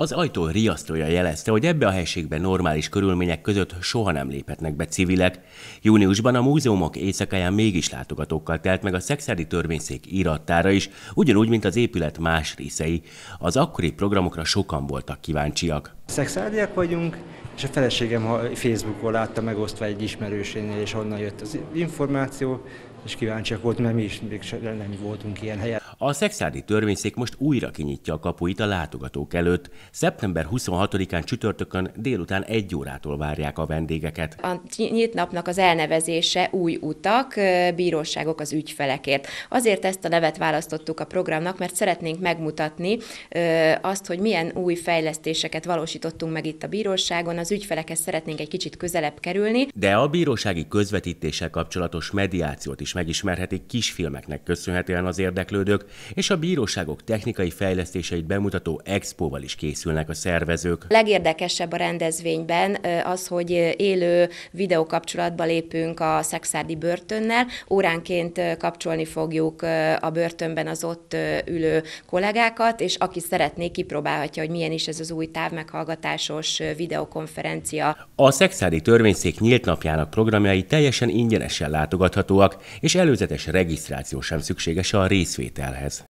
Az ajtó riasztója jelezte, hogy ebbe a helységben normális körülmények között soha nem léphetnek be civilek. Júniusban a múzeumok éjszakáján mégis látogatókkal telt meg a szexádi törvényszék írattára is, ugyanúgy, mint az épület más részei. Az akkori programokra sokan voltak kíváncsiak. Szexádiak vagyunk, és a feleségem Facebookon látta megosztva egy ismerősénél, és onnan jött az információ, és kíváncsiak voltunk, mert mi is még nem voltunk ilyen helyen. A szexádi törvényszék most újra kinyitja a kapuit a látogatók előtt. Szeptember 26-án csütörtökön délután egy órától várják a vendégeket. A nyit napnak az elnevezése új utak, bíróságok az ügyfelekért. Azért ezt a nevet választottuk a programnak, mert szeretnénk megmutatni azt, hogy milyen új fejlesztéseket valósítottunk meg itt a bíróságon, az ügyfelekhez szeretnénk egy kicsit közelebb kerülni. De a bírósági közvetítéssel kapcsolatos mediációt is is megismerhetik kisfilmeknek köszönhetően az érdeklődők, és a bíróságok technikai fejlesztéseit bemutató expóval is készülnek a szervezők. Legérdekesebb a rendezvényben az, hogy élő videókapcsolatba lépünk a szexárdi börtönnel, óránként kapcsolni fogjuk a börtönben az ott ülő kollégákat, és aki szeretné, kipróbálhatja, hogy milyen is ez az új távmeghallgatásos videokonferencia. A szexádi törvényszék nyílt napjának programjai teljesen ingyenesen látogathatóak, és előzetes regisztráció sem szükséges a részvételhez.